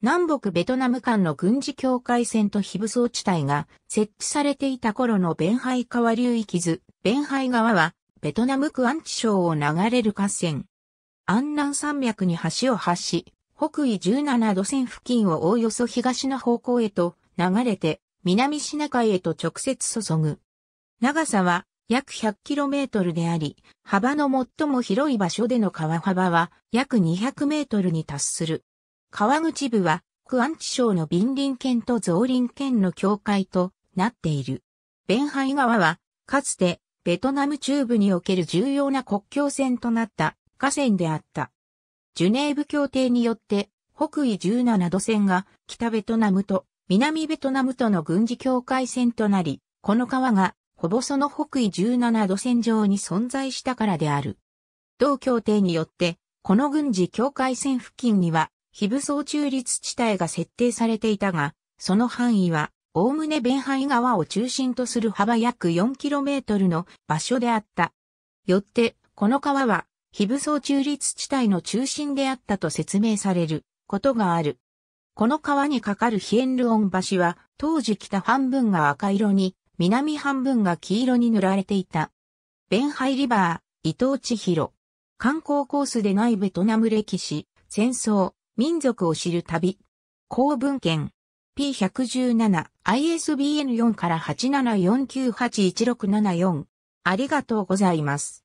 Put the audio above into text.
南北ベトナム間の軍事境界線と非武装地帯が設置されていた頃のベンハイ川流域図、ベンハイ川は、ベトナム区アンチ省を流れる河川。安南山脈に橋を発し、北緯17度線付近をおおよそ東の方向へと流れて、南シナ海へと直接注ぐ。長さは約 100km であり、幅の最も広い場所での川幅は約 200m に達する。川口部は、区安地省の林林県と増林県の境界となっている。ハ海川は、かつて、ベトナム中部における重要な国境線となった河川であった。ジュネーブ協定によって、北緯17度線が北ベトナムと南ベトナムとの軍事境界線となり、この川がほぼその北緯17度線上に存在したからである。同協定によって、この軍事境界線付近には非武装中立地帯が設定されていたが、その範囲は、おおむね弁イ川を中心とする幅約 4km の場所であった。よって、この川は、非武装中立地帯の中心であったと説明されることがある。この川に架かるヒエンルオン橋は、当時北半分が赤色に、南半分が黄色に塗られていた。ベンハイリバー、伊藤千尋。観光コースでないベトナム歴史、戦争、民族を知る旅。公文献 P117 ISBN4 から874981674。ありがとうございます。